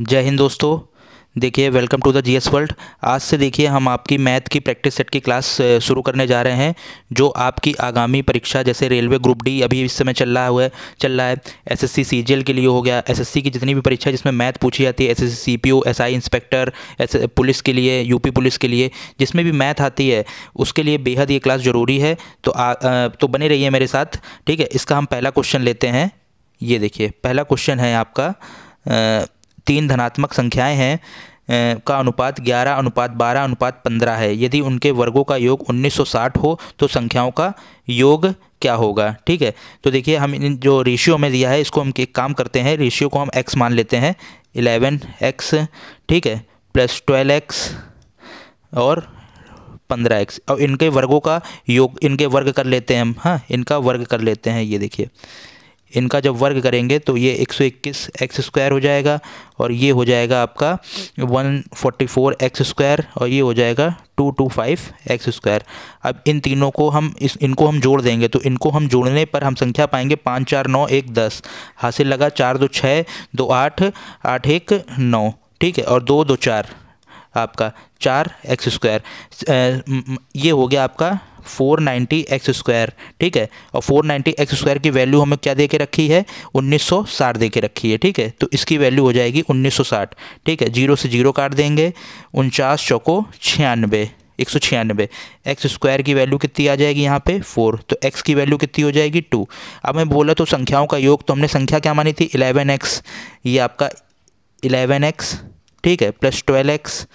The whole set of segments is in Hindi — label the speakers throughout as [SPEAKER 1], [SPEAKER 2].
[SPEAKER 1] जय हिंद दोस्तों देखिए welcome to the GS world आज से देखिए हम आपकी मैथ की प्रैक्टिस सेट की क्लास शुरू करने जा रहे हैं जो आपकी आगामी परीक्षा जैसे रेलवे ग्रुप डी अभी इस समय चल रहा हुआ चल रहा है एसएससी सीजीएल के लिए हो गया एसएससी की जितनी भी परीक्षा जिसमें मैथ पूछी जाती है एस एस सी इंस्पेक्टर एस पुलिस के लिए यूपी पुलिस के लिए जिसमें भी मैथ आती है उसके लिए बेहद ये क्लास ज़रूरी है तो आ, तो बने रहिए मेरे साथ ठीक है इसका हम पहला क्वेश्चन लेते हैं ये देखिए पहला क्वेश्चन है आपका तीन धनात्मक संख्याएं हैं का अनुपात 11 अनुपात 12 अनुपात 15 है यदि उनके वर्गों का योग 1960 हो तो संख्याओं का योग क्या होगा ठीक है तो देखिए हम इन जो रेशियो में दिया है इसको हम एक काम करते हैं रेशियो को हम एक्स मान लेते हैं इलेवन एक्स ठीक है प्लस ट्वेल्व एक्स और पंद्रह एक्स और इनके वर्गों का योग इनके वर्ग कर लेते हैं हम हाँ इनका वर्ग कर लेते हैं ये देखिए इनका जब वर्ग करेंगे तो ये 121 एक्स स्क्वायर हो जाएगा और ये हो जाएगा आपका 144 एक्स स्क्वायर और ये हो जाएगा 225 एक्स स्क्वायर अब इन तीनों को हम इस इनको हम जोड़ देंगे तो इनको हम जोड़ने पर हम संख्या पाएंगे पाँच चार नौ एक दस हासिल लगा चार दो छः दो आठ आठ एक नौ ठीक है और दो दो चार आपका चार एक्स स्क्वायर ये हो गया आपका फोर नाइन्टी एक्स स्क्वायर ठीक है और फोर नाइन्टी एक्स स्क्वायर की वैल्यू हमें क्या दे के रखी है उन्नीस सौ साठ दे के रखी है ठीक है तो इसकी वैल्यू हो जाएगी उन्नीस सौ साठ ठीक है जीरो से जीरो काट देंगे उनचास चौको छियानवे एक सौ छियानबे एक्स स्क्वायर की वैल्यू कितनी आ जाएगी यहाँ पे फोर तो एक्स की वैल्यू कितनी हो जाएगी टू अब मैं बोला तो संख्याओं का योग तो हमने संख्या क्या मानी थी इलेवन एक्स ये आपका इलेवन एक्स ठीक है plus twelve x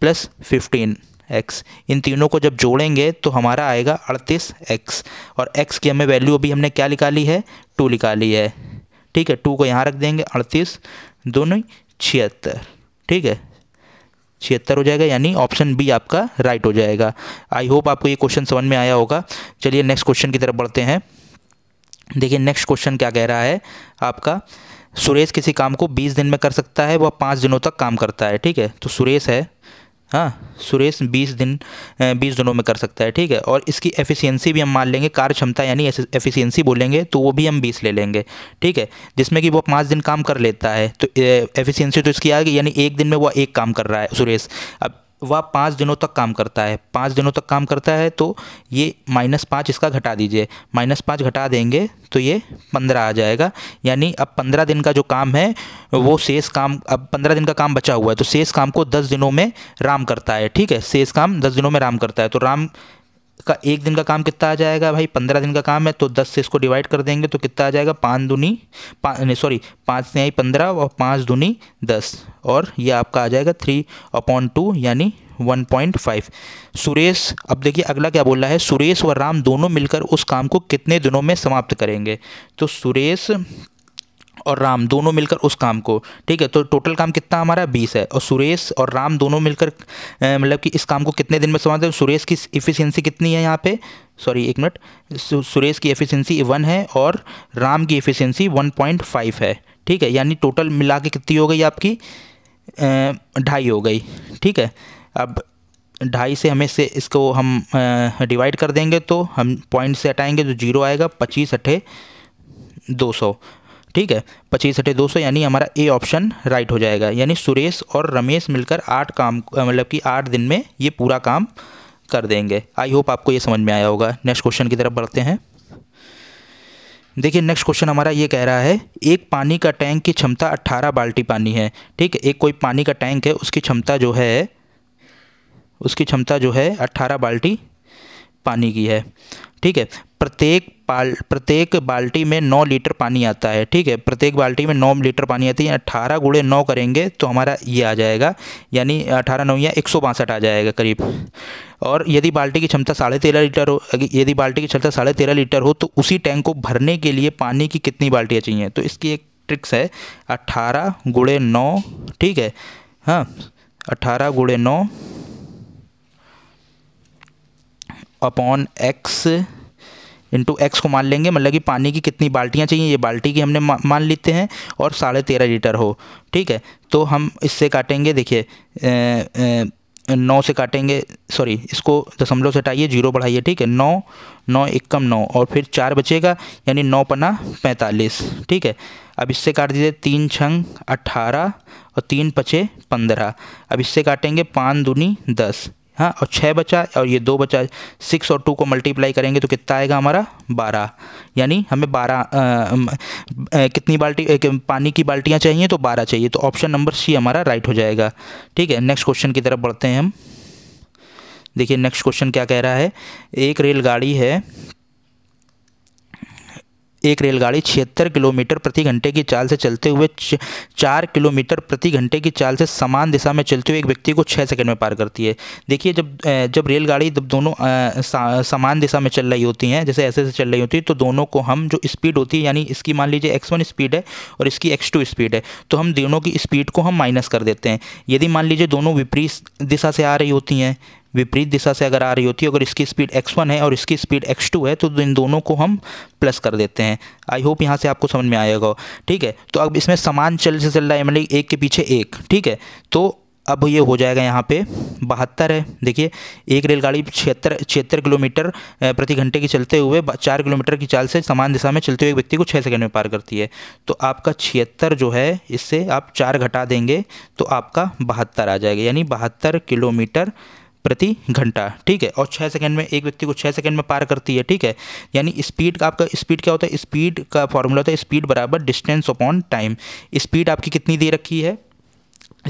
[SPEAKER 1] plus fifteen x इन तीनों को जब जोड़ेंगे तो हमारा आएगा अड़तीस एक्स और एक्स की हमें वैल्यू अभी हमने क्या निकाली है टू निकाली है ठीक है टू को यहाँ रख देंगे अड़तीस दोनों छिहत्तर ठीक है छिहत्तर हो जाएगा यानी ऑप्शन बी आपका राइट हो जाएगा आई होप आपको ये क्वेश्चन समझ में आया होगा चलिए नेक्स्ट क्वेश्चन की तरफ बढ़ते हैं देखिए नेक्स्ट क्वेश्चन क्या कह रहा है आपका सुरेश किसी काम को बीस दिन में कर सकता है वह पाँच दिनों तक काम करता है ठीक है तो सुरेश है हाँ सुरेश बीस दिन बीस दिनों में कर सकता है ठीक है और इसकी एफिशिएंसी भी हम मान लेंगे कार्य क्षमता यानी एफिशिएंसी बोलेंगे तो वो भी हम बीस ले लेंगे ठीक है जिसमें कि वो पाँच दिन काम कर लेता है तो एफिशिएंसी तो इसकी आ गई यानी एक दिन में वो एक काम कर रहा है सुरेश अब वह पाँच दिनों तक काम करता है पाँच दिनों तक काम करता है तो ये माइनस पाँच इसका घटा दीजिए माइनस पाँच घटा देंगे तो ये पंद्रह आ जाएगा यानी अब पंद्रह दिन का जो काम है वो शेष काम अब पंद्रह दिन का काम बचा हुआ है तो शेष काम को दस दिनों में राम करता है ठीक है शेष काम दस दिनों में राम करता है तो राम का एक दिन का काम कितना आ जाएगा भाई पंद्रह दिन का काम है तो दस से इसको डिवाइड कर देंगे तो कितना आ जाएगा पाँच दुनी पाँच सॉरी पाँच से आई पंद्रह और पाँच दुनी दस और ये आपका आ जाएगा थ्री अपॉन टू यानी वन पॉइंट फाइव सुरेश अब देखिए अगला क्या बोल रहा है सुरेश व राम दोनों मिलकर उस काम को कितने दिनों में समाप्त करेंगे तो सुरेश और राम दोनों मिलकर उस काम को ठीक है तो टोटल काम कितना हमारा बीस है और सुरेश और राम दोनों मिलकर मतलब कि इस काम को कितने दिन में समझते हैं सुरेश की इफ़िशियंसी कितनी है यहाँ पे सॉरी एक मिनट सुरेश की एफिशिएंसी वन है और राम की एफिशिएंसी वन पॉइंट फाइव है ठीक है यानी टोटल मिला के कितनी हो गई आपकी ढाई हो गई ठीक है अब ढाई से हमें से इसको हम डिवाइड कर देंगे तो हम पॉइंट से हटाएंगे तो जीरो आएगा पच्चीस अट्ठे दो सौ ठीक है पच्चीस अठे दो सौ यानी हमारा ए ऑप्शन राइट हो जाएगा यानी सुरेश और रमेश मिलकर आठ काम मतलब कि आठ दिन में ये पूरा काम कर देंगे आई होप आपको ये समझ में आया होगा नेक्स्ट क्वेश्चन की तरफ बढ़ते हैं देखिए नेक्स्ट क्वेश्चन हमारा ये कह रहा है एक पानी का टैंक की क्षमता अट्ठारह बाल्टी पानी है ठीक है एक कोई पानी का टैंक है उसकी क्षमता जो है उसकी क्षमता जो है अट्ठारह बाल्टी पानी की है ठीक है प्रत्येक पाल प्रत्येक बाल्टी में नौ लीटर पानी आता है ठीक है प्रत्येक बाल्टी में नौ लीटर पानी आती है अठारह गुड़े नौ करेंगे तो हमारा ये आ जाएगा यानी अठारह नौ या एक सौ बासठ आ जाएगा करीब और यदि बाल्टी की क्षमता साढ़े तेरह लीटर हो यदि बाल्टी की क्षमता साढ़े तेरह लीटर हो तो उसी टैंक को भरने के लिए पानी की कितनी बाल्टियाँ चाहिए तो इसकी एक ट्रिक्स है अट्ठारह गुड़े नौ ठीक है हाँ अट्ठारह गुड़े नौ अपॉन एक्स इंटू एक्स को मान लेंगे मतलब कि पानी की कितनी बाल्टियाँ चाहिए ये बाल्टी की हमने मान लेते हैं और साढ़े तेरह लीटर हो ठीक है तो हम इससे काटेंगे देखिए नौ से काटेंगे सॉरी इसको दशमलव से हटाइए जीरो बढ़ाइए ठीक है नौ नौ इक्कम नौ और फिर चार बचेगा यानी नौ पना पैंतालीस ठीक है अब इससे काट दीजिए तीन छंग अट्ठारह और तीन पचे पंद्रह अब इससे काटेंगे पाँच दूनी दस हाँ और छः बचा और ये दो बचा सिक्स और टू को मल्टीप्लाई करेंगे तो कितना आएगा हमारा बारह यानी हमें बारह कितनी बाल्टी एक, पानी की बाल्टियाँ चाहिए तो बारह चाहिए तो ऑप्शन नंबर सी हमारा राइट हो जाएगा ठीक है नेक्स्ट क्वेश्चन की तरफ बढ़ते हैं हम देखिए नेक्स्ट क्वेश्चन क्या कह रहा है एक रेलगाड़ी है एक रेलगाड़ी छिहत्तर किलोमीटर प्रति घंटे की चाल से चलते हुए चार किलोमीटर प्रति घंटे की चाल से समान दिशा में चलते हुए एक व्यक्ति को छः सेकंड में पार करती है देखिए जब जब रेलगाड़ी जब दोनों समान दिशा में चल रही होती हैं जैसे ऐसे से चल रही होती है तो दोनों को हम जो स्पीड होती है यानी इसकी मान लीजिए एक्स वन स्पीड है और इसकी एक्स टू स्पीड है तो हम दोनों की स्पीड को हम माइनस कर देते हैं यदि मान लीजिए दोनों विपरीत दिशा से आ रही होती हैं विपरीत दिशा से अगर आ रही होती है अगर इसकी स्पीड x1 है और इसकी स्पीड x2 है तो इन दोनों को हम प्लस कर देते हैं आई होप यहाँ से आपको समझ में आएगा ठीक है तो अब इसमें समान चल से चल रहा है मतलब एक के पीछे एक ठीक है तो अब ये हो जाएगा यहाँ पे बहत्तर है देखिए एक रेलगाड़ी छिहत्तर छिहत्तर किलोमीटर प्रति घंटे की चलते हुए चार किलोमीटर की चाल से समान दिशा में चलते हुए व्यक्ति को छः सेकंड में पार करती है तो आपका छिहत्तर जो है इससे आप चार घटा देंगे तो आपका बहत्तर आ जाएगा यानी बहत्तर किलोमीटर प्रति घंटा ठीक है और छः सेकंड में एक व्यक्ति को छः सेकंड में पार करती है ठीक है यानी स्पीड का आपका स्पीड क्या होता है स्पीड का फॉर्मूला होता है स्पीड बराबर डिस्टेंस अपॉन टाइम स्पीड आपकी कितनी दे रखी है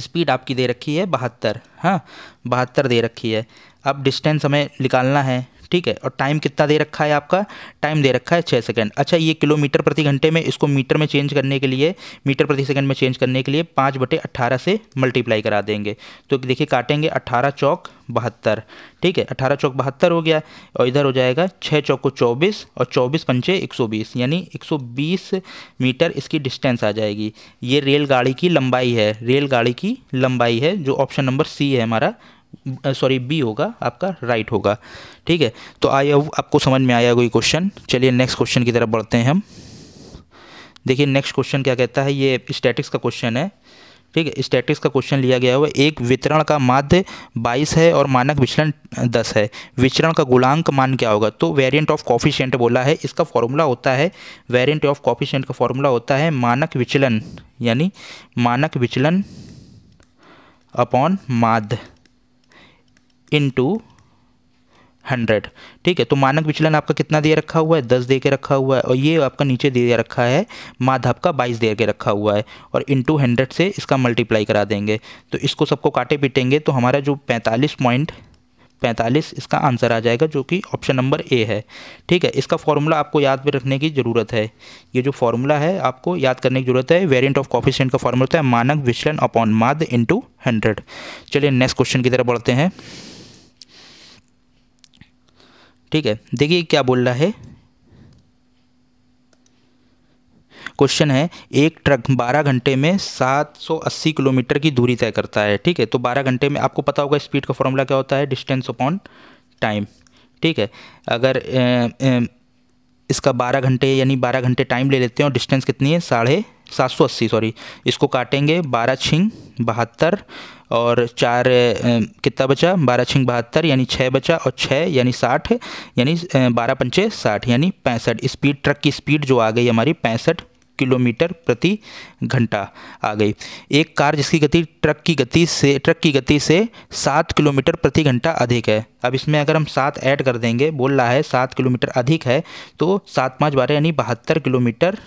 [SPEAKER 1] स्पीड आपकी दे रखी है बहत्तर हाँ बहत्तर दे रखी है अब डिस्टेंस हमें निकालना है ठीक है और टाइम कितना दे रखा है आपका टाइम दे रखा है छः सेकेंड अच्छा ये किलोमीटर प्रति घंटे में इसको मीटर में चेंज करने के लिए मीटर प्रति सेकेंड में चेंज करने के लिए पाँच बटे अट्ठारह से मल्टीप्लाई करा देंगे तो देखिए काटेंगे अट्ठारह चौक बहत्तर ठीक है अट्ठारह चौक बहत्तर हो गया और इधर हो जाएगा छः चौक को चौबीस और चौबीस पंचे एक सौ बीस यानी एक सौ बीस मीटर इसकी डिस्टेंस आ जाएगी ये रेलगाड़ी की लंबाई है रेलगाड़ी की लंबाई है जो ऑप्शन नंबर सी है हमारा सॉरी बी होगा आपका राइट होगा ठीक है तो आई आपको समझ में आया कोई क्वेश्चन चलिए नेक्स्ट क्वेश्चन की तरफ बढ़ते हैं हम देखिए नेक्स्ट क्वेश्चन क्या कहता है ये स्टैटिक्स का क्वेश्चन है ठीक है स्टैटिक्स का क्वेश्चन लिया गया हुआ एक वितरण का माध्य 22 है और मानक विचलन 10 है विचरण का गुणांक मान क्या होगा तो वेरिएंट ऑफ कॉफिशेंट बोला है इसका फॉर्मूला होता है वेरिएंट ऑफ कॉफिशेंट का फॉर्मूला होता है मानक विचलन यानी मानक विचलन अपॉन माध्य इंटू हंड्रेड ठीक है तो मानक विचलन आपका कितना दे रखा हुआ है दस दे के रखा हुआ है और ये आपका नीचे दे रखा है माधव का बाईस दे के रखा हुआ है और इंटू हंड्रेड से इसका मल्टीप्लाई करा देंगे तो इसको सबको काटे पीटेंगे तो हमारा जो पैंतालीस पॉइंट पैंतालीस इसका आंसर आ जाएगा जो कि ऑप्शन नंबर ए है ठीक है इसका फॉर्मूला आपको याद भी रखने की ज़रूरत है ये जो फॉर्मूला है आपको याद करने की ज़रूरत है वेरिएंट ऑफ कॉफिशेंट का फॉर्मूला होता तो है मानक विचलन अपॉन माद इंटू हंड्रेड चलिए नेक्स्ट क्वेश्चन की तरफ बढ़ते हैं ठीक है देखिए क्या बोल रहा है क्वेश्चन है एक ट्रक 12 घंटे में 780 किलोमीटर की दूरी तय करता है ठीक है तो 12 घंटे में आपको पता होगा स्पीड का फॉर्मूला क्या होता है डिस्टेंस अपॉन टाइम ठीक है अगर ए, ए, इसका 12 घंटे यानी 12 घंटे टाइम ले लेते हैं और डिस्टेंस कितनी है साढ़े सात सौ अस्सी सॉरी इसको काटेंगे बारह छिंग बहत्तर और चार कितना बचा बारह छिंग बहत्तर यानी छः बचा और छः यानी साठ यानी बारह पंचे साठ यानी पैंसठ स्पीड ट्रक की स्पीड जो आ गई हमारी पैंसठ किलोमीटर प्रति घंटा आ गई एक कार जिसकी गति ट्रक की गति से ट्रक की गति से सात किलोमीटर प्रति घंटा अधिक है अब इसमें अगर हम सात ऐड कर देंगे बोल रहा है सात किलोमीटर अधिक है तो सात पाँच बारह यानी बहत्तर किलोमीटर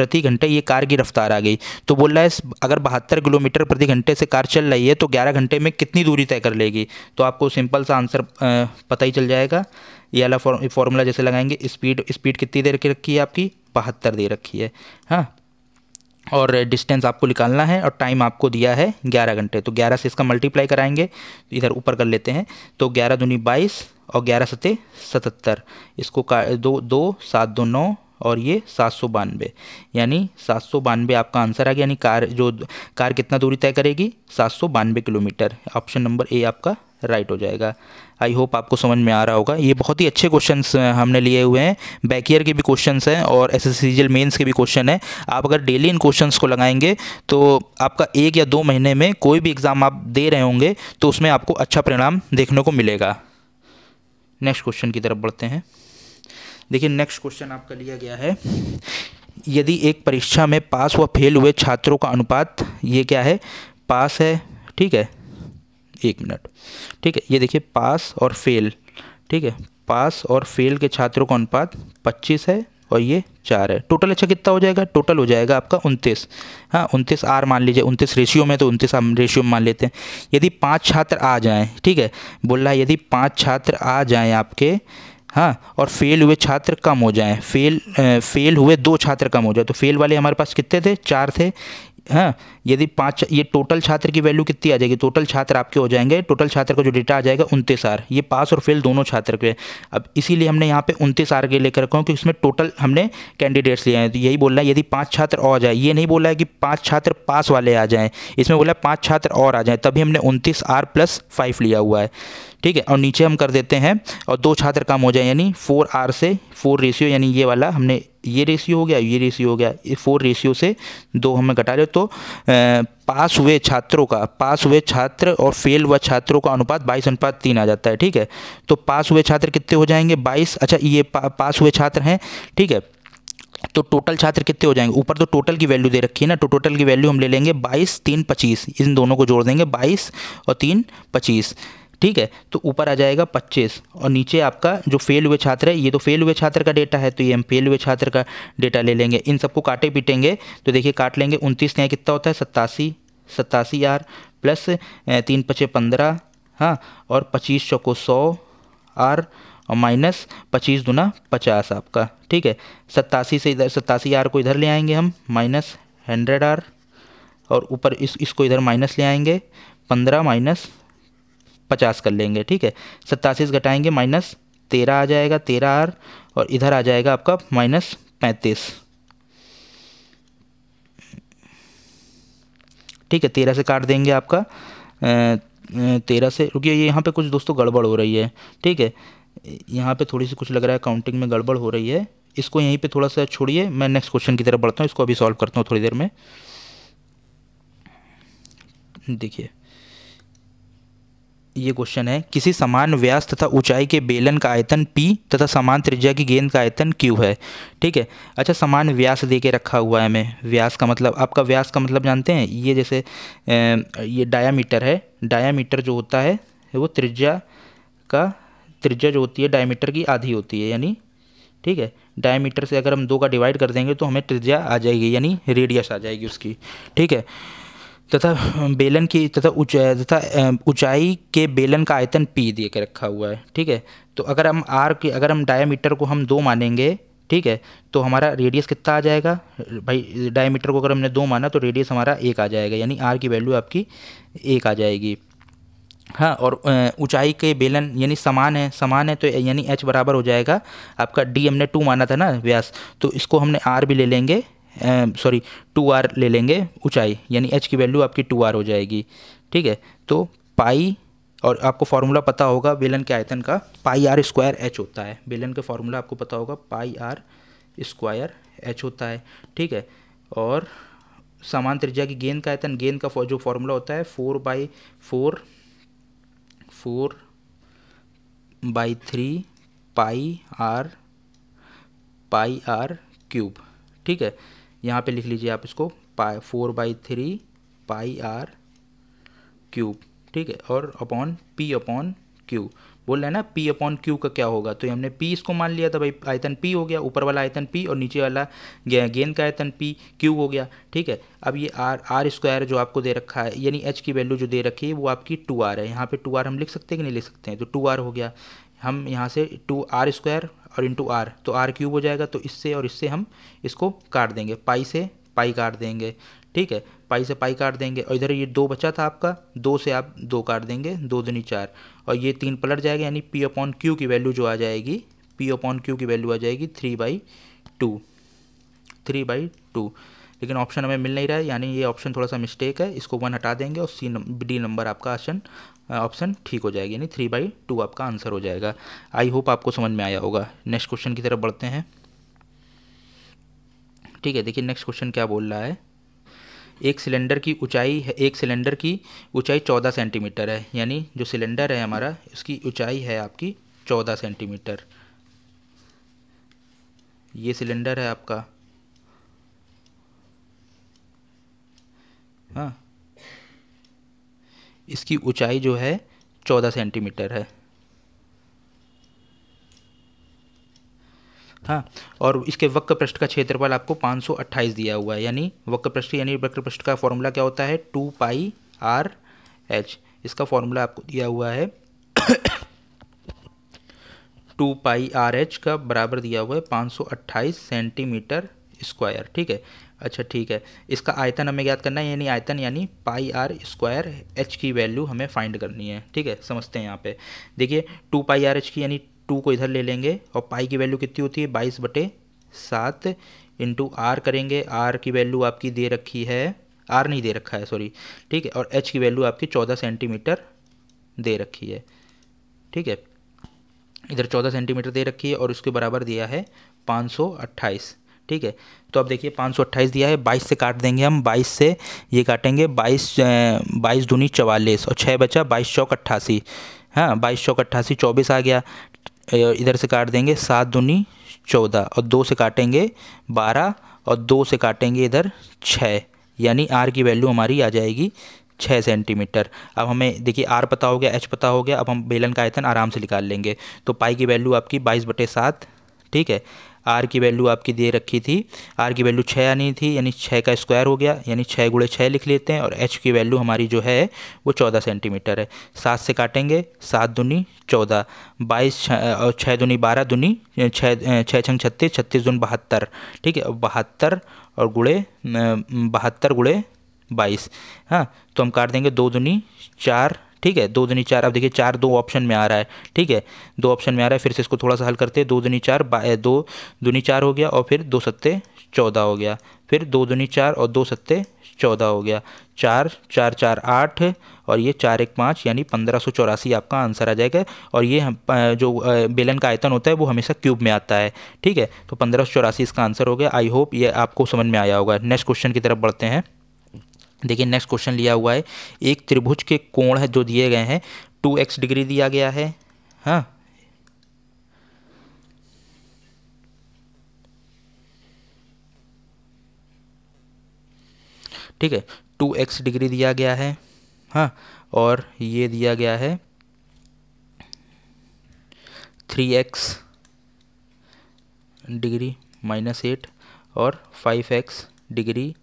[SPEAKER 1] प्रति घंटे ये कार की रफ्तार आ गई तो बोल रहा है अगर बहत्तर किलोमीटर प्रति घंटे से कार चल रही है तो ग्यारह घंटे में कितनी दूरी तय कर लेगी तो आपको सिंपल सा आंसर पता ही चल जाएगा ये वाला फॉर्मूला जैसे लगाएंगे स्पीड स्पीड कितनी देर की रखी है आपकी बहत्तर दे रखी है हाँ और डिस्टेंस आपको निकालना है और टाइम आपको दिया है ग्यारह घंटे तो ग्यारह से इसका मल्टीप्लाई कराएंगे इधर ऊपर कर लेते हैं तो ग्यारह दूनी बाईस और ग्यारह सते 77 इसको का दो दो सात दो नौ और ये सात सौ बानवे यानी सात सौ बानवे आपका आंसर आ गया यानी कार जो कार कितना दूरी तय करेगी सात सौ बानवे किलोमीटर ऑप्शन नंबर ए आपका राइट हो जाएगा आई होप आपको समझ में आ रहा होगा ये बहुत ही अच्छे क्वेश्चंस हमने लिए हुए हैं बैक ईयर के भी क्वेश्चंस हैं और एस एस मेन्स के भी क्वेश्चन हैं आप अगर डेली इन क्वेश्चंस को लगाएंगे तो आपका एक या दो महीने में कोई भी एग्ज़ाम आप दे रहे होंगे तो उसमें आपको अच्छा परिणाम देखने को मिलेगा नेक्स्ट क्वेश्चन की तरफ बढ़ते हैं देखिए नेक्स्ट क्वेश्चन आपका लिया गया है यदि एक परीक्षा में पास व फेल हुए छात्रों का अनुपात ये क्या है पास है ठीक है एक मिनट ठीक है ये देखिए पास और फेल ठीक है पास और फेल के छात्रों का अनुपात पच्चीस है और ये चार है टोटल अच्छा कितना हो जाएगा टोटल हो जाएगा आपका उनतीस हाँ उनतीस आर मान लीजिए उनतीस रेशियो में तो उनतीस हम रेशियो में मान लेते हैं यदि पाँच छात्र आ जाएं ठीक है बोल रहा है यदि पाँच छात्र आ जाएं आपके हाँ और फेल हुए छात्र कम हो जाएं फेल फेल हुए दो छात्र कम हो जाए तो फेल वाले हमारे पास कितने थे चार थे हाँ यदि पाँच ये टोटल छात्र की वैल्यू कितनी आ जाएगी टोटल छात्र आपके हो जाएंगे टोटल छात्र का जो डेटा आ जाएगा उनतीस आर ये पास और फेल दोनों छात्र के अब इसीलिए हमने यहाँ पे उनतीस आर के लेकर रखा हूँ इसमें टोटल हमने कैंडिडेट्स लिए हैं तो यही बोलना है यदि पाँच छात्र और आ जाए ये नहीं बोला है कि पाँच छात्र पास वाले आ जाएँ इसमें बोला है पाँच छात्र और आ जाएँ तभी हमने उनतीस आर प्लस फाइव लिया हुआ है ठीक है और नीचे हम कर देते हैं और दो छात्र कम हो जाए यानी फोर आर से फोर रेशियो यानी ये वाला हमने ये रेशियो हो गया ये रेशियो हो गया ये फोर रेशियो से दो हमें घटा ले तो पास हुए छात्रों का पास हुए छात्र और फेल हुआ छात्रों का अनुपात बाईस अनुपात तीन आ जाता है ठीक है तो पास हुए छात्र कितने हो जाएंगे बाईस अच्छा ये पा, पास हुए छात्र हैं ठीक है तो टोटल छात्र कितने हो जाएंगे ऊपर तो टोटल की वैल्यू दे रखी है ना तो टोटल की वैल्यू हम ले लेंगे बाईस तीन पच्चीस इन दोनों को जोड़ देंगे बाईस और तीन पच्चीस ठीक है तो ऊपर आ जाएगा पच्चीस और नीचे आपका जो फेल हुए छात्र है ये तो फेल हुए छात्र का डेटा है तो ये हम फेल हुए छात्र का डेटा ले लेंगे इन सबको काटे पीटेंगे तो देखिए काट लेंगे उनतीस यहाँ कितना होता है सत्तासी सत्तासी आर प्लस तीन पचे पंद्रह हाँ और पच्चीस चौको सौ आर और माइनस पच्चीस दुना पचास आपका ठीक है सत्तासी से इधर सत्तासी आर को इधर ले आएंगे हम माइनस हंड्रेड आर और ऊपर इस इसको इधर माइनस ले आएंगे पंद्रह माइनस पचास कर लेंगे ठीक है सत्तासी से घटाएंगे माइनस तेरह आ जाएगा तेरह आर और इधर आ जाएगा आपका माइनस पैंतीस ठीक है तेरह से काट देंगे आपका तेरह से रुकिए ये यहाँ पे कुछ दोस्तों गड़बड़ हो रही है ठीक है यहाँ पे थोड़ी सी कुछ लग रहा है काउंटिंग में गड़बड़ हो रही है इसको यहीं पे थोड़ा सा छोड़िए मैं नेक्स्ट क्वेश्चन की तरफ बढ़ता हूँ इसको अभी सॉल्व करता हूँ थोड़ी देर में देखिए ये क्वेश्चन है किसी समान व्यास तथा ऊंचाई के बेलन का आयतन पी तथा समान त्रिज्या की गेंद का आयतन क्यू है ठीक है अच्छा समान व्यास दे के रखा हुआ है हमें व्यास का मतलब आपका व्यास का मतलब जानते हैं ये जैसे ये डायामीटर है डायामीटर जो होता है वो त्रिज्या का त्रिज्या जो होती है डायमीटर की आधी होती है यानी ठीक है डायमीटर से अगर हम दो का डिवाइड कर देंगे तो हमें त्रिज्या आ जाएगी यानी रेडियस आ जाएगी उसकी ठीक है तथा बेलन की तथा उच तथा ऊंचाई के बेलन का आयतन पी दे के रखा हुआ है ठीक है तो अगर हम आर के अगर हम डायमीटर को हम दो मानेंगे ठीक है तो हमारा रेडियस कितना आ जाएगा भाई डायमीटर को अगर हमने दो माना तो रेडियस हमारा एक आ जाएगा यानी आर की वैल्यू आपकी एक आ जाएगी हाँ और ऊंचाई के बेलन यानी समान है समान है तो यानी एच बराबर हो जाएगा आपका डी हमने टू माना था ना व्यास तो इसको हमने आर भी ले लेंगे सॉरी टू आर ले लेंगे ऊंचाई यानी एच की वैल्यू आपकी टू आर हो जाएगी ठीक है तो पाई और आपको फार्मूला पता होगा बेलन के आयतन का पाई आर स्क्वायर एच होता है बेलन का फार्मूला आपको पता होगा पाई आर स्क्वायर एच होता है ठीक है और समान त्रिज्या की गेंद का आयतन गेंद का जो फॉर्मूला होता है four by four four by three pi R pi R cube ठीक है यहाँ पे लिख लीजिए आप इसको pi four by three pi R cube ठीक है और अपॉन पी अपॉन क्यू बोल रहे हैं ना पी अपॉन क्यू का क्या होगा तो हमने पी इसको मान लिया था भाई आयतन पी हो गया ऊपर वाला आयतन पी और नीचे वाला गेंद का आयतन पी क्यू हो गया ठीक है अब ये आर आर स्क्वायर जो आपको दे रखा है यानी एच की वैल्यू जो दे रखी है वो आपकी टू आर है यहाँ पे टू आर हम लिख सकते हैं कि नहीं लिख सकते हैं तो टू आर हो गया हम यहाँ से टू आर स्क्वायर और इंटू आर तो आर क्यूब हो जाएगा तो इससे और इससे हम इसको काट देंगे पाई से पाई काट देंगे ठीक है पाई से पाई काट देंगे और इधर ये दो बचा था आपका दो से आप दो काट देंगे दो दुनी चार और ये तीन पलट जाएगा यानी पी अपॉन क्यू की वैल्यू जो आ जाएगी पी अपॉन क्यू की वैल्यू आ जाएगी three by two three by two लेकिन ऑप्शन हमें मिल नहीं रहा है यानी ये ऑप्शन थोड़ा सा मिस्टेक है इसको वन हटा देंगे और सी नंबर डी नंबर आपका ऑप्शन ऑप्शन ठीक हो जाएगी यानी थ्री बाई टू आपका आंसर हो जाएगा आई होप आपको समझ में आया होगा नेक्स्ट क्वेश्चन की तरफ बढ़ते हैं ठीक है देखिए नेक्स्ट क्वेश्चन क्या बोल रहा है एक सिलेंडर की ऊंचाई है एक सिलेंडर की ऊंचाई चौदह सेंटीमीटर है यानी जो सिलेंडर है हमारा उसकी ऊंचाई है आपकी चौदह सेंटीमीटर ये सिलेंडर है आपका हाँ इसकी ऊंचाई जो है चौदह सेंटीमीटर है हाँ और इसके वक्र पृष्ठ का क्षेत्रफल आपको सौ अट्ठाईस दिया हुआ है यानी वक्र पृष्ठ यानी वक्र पृष्ठ का फॉर्मूला क्या होता है टू पाई आर एच इसका फॉर्मूला आपको दिया हुआ है टू पाई आर एच का बराबर दिया हुआ है सौ अट्ठाईस सेंटीमीटर स्क्वायर ठीक है अच्छा ठीक है इसका आयतन हमें ज्ञात करना है यानी आयतन यानी पाई आर स्क्वायर एच की वैल्यू हमें फाइंड करनी है ठीक है समझते हैं यहाँ पे देखिए टू पाई आर एच की यानी टू को इधर ले लेंगे और पाई की वैल्यू कितनी होती है बाईस बटे सात इंटू आर करेंगे आर की वैल्यू आपकी दे रखी है आर नहीं दे रखा है सॉरी ठीक है और एच की वैल्यू आपकी चौदह सेंटीमीटर दे रखी है ठीक है इधर चौदह सेंटीमीटर दे रखी है और उसके बराबर दिया है पाँच सौ अट्ठाईस ठीक है तो अब देखिए पाँच सौ अट्ठाईस दिया है बाईस से काट देंगे हम बाईस से ये काटेंगे बाईस बाईस दूनी चवालीस और छः बचा बाईस चौक अट्ठासी हाँ बाईस चौक अट्ठासी चौबीस आ गया इधर से काट देंगे सात दूनी चौदह और दो से काटेंगे बारह और दो से काटेंगे इधर छः यानी आर की वैल्यू हमारी आ जाएगी छः सेंटीमीटर अब हमें देखिए आर पता हो गया एच पता हो गया अब हम बेलन का आयतन आराम से निकाल लेंगे तो पाई की वैल्यू आपकी बाईस बटे सात ठीक है आर की वैल्यू आपकी दे रखी थी आर की वैल्यू छः आनी थी यानी छः का स्क्वायर हो गया यानी छः गुड़े छः लिख लेते हैं और एच की वैल्यू हमारी जो है वो चौदह सेंटीमीटर है सात से काटेंगे सात दुनी चौदह बाईस और छः दुनी बारह दुनी छः छः छत्तीस छत्तीस दून बहत्तर ठीक है बहत्तर और गुड़े बहत्तर गुड़े बाईस हाँ तो हम काट देंगे दो दुनी चार ठीक है दो दुनी चार अब देखिए चार दो ऑप्शन में आ रहा है ठीक है दो ऑप्शन में आ रहा है फिर से इसको थोड़ा सा हल करते हैं दो दुनी चार दो दुनी चार हो गया और फिर दो सत्ते चौदह हो गया फिर दो दुनी चार और दो सत्ते चौदह हो गया चार चार चार आठ और ये चार एक पाँच यानी पंद्रह सौ चौरासी आपका आंसर आ जाएगा और ये हम जो बेलन का आयतन होता है वो हमेशा क्यूब में आता है ठीक है तो पंद्रह सौ चौरासी इसका आंसर हो गया आई होप ये आपको समझ में आया होगा नेक्स्ट क्वेश्चन की तरफ बढ़ते हैं देखिए नेक्स्ट क्वेश्चन लिया हुआ है एक त्रिभुज के कोण है जो दिए गए हैं टू एक्स डिग्री दिया गया है हाँ ठीक है टू एक्स डिग्री दिया गया है हाँ और ये दिया गया है three x degree minus eight और फाइव एक्स डिग्री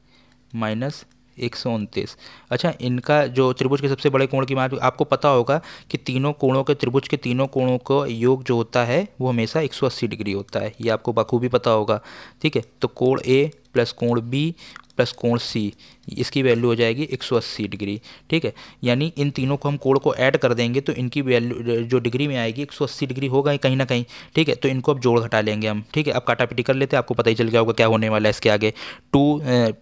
[SPEAKER 1] माइनस एक सौ उनतीस अच्छा इनका जो त्रिभुज के सबसे बड़े कोण की बात आपको पता होगा कि तीनों कोणों के त्रिभुज के तीनों कोणों का योग जो होता है वो हमेशा एक सौ अस्सी डिग्री होता है ये आपको बखूबी पता होगा ठीक है तो कोण ए प्लस कोण बी प्लस कोण सी इसकी वैल्यू हो जाएगी 180 डिग्री ठीक है यानी इन तीनों को हम कोण को ऐड कर देंगे तो इनकी वैल्यू जो डिग्री में आएगी 180 डिग्री होगा ही कहीं ना कहीं ठीक है तो इनको अब जोड़ घटा लेंगे हम ठीक है अब काटा पिटी कर लेते हैं आपको पता ही चल गया होगा क्या होने वाला है इसके आगे टू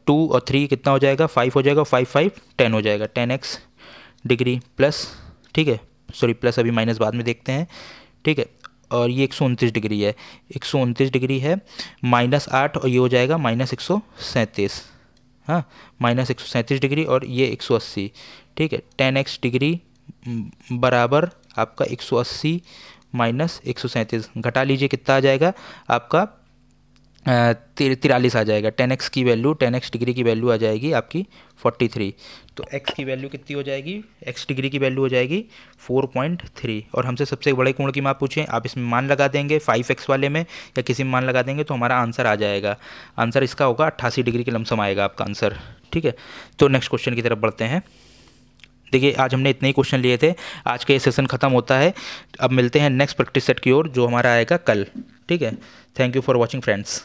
[SPEAKER 1] टू और थ्री कितना हो जाएगा फाइव हो जाएगा फाइव फाइव टेन हो जाएगा टेन एक्स डिग्री प्लस ठीक है सॉरी प्लस अभी माइनस बाद में देखते हैं ठीक है और ये एक डिग्री है एक डिग्री है माइनस आठ और ये हो जाएगा माइनस एक सौ सैंतीस हाँ माइनस एक सौ सैंतीस डिग्री और ये एक सौ अस्सी ठीक है टेन एक्स डिग्री बराबर आपका एक सौ अस्सी माइनस एक सौ सैंतीस घटा लीजिए कितना आ जाएगा आपका तिरालीस आ जाएगा टेन एक्स की वैल्यू टेन एक्स डिग्री की वैल्यू आ जाएगी आपकी फोर्टी थ्री तो एक्स की वैल्यू कितनी हो जाएगी एक्स डिग्री की वैल्यू हो जाएगी फोर पॉइंट थ्री और हमसे सबसे बड़े कोण की माप पूछें आप इसमें मान लगा देंगे फाइव एक्स वाले में या किसी में मान लगा देंगे तो हमारा आंसर आ जाएगा आंसर इसका होगा अट्ठासी डिग्री के लमसम आएगा आपका आंसर ठीक है तो नेक्स्ट क्वेश्चन की तरफ बढ़ते हैं देखिए आज हमने इतने ही क्वेश्चन लिए थे आज का ये सेशन ख़त्म होता है अब मिलते हैं नेक्स्ट प्रैक्टिस सेट की ओर जो हमारा आएगा कल ठीक है thank you for watching friends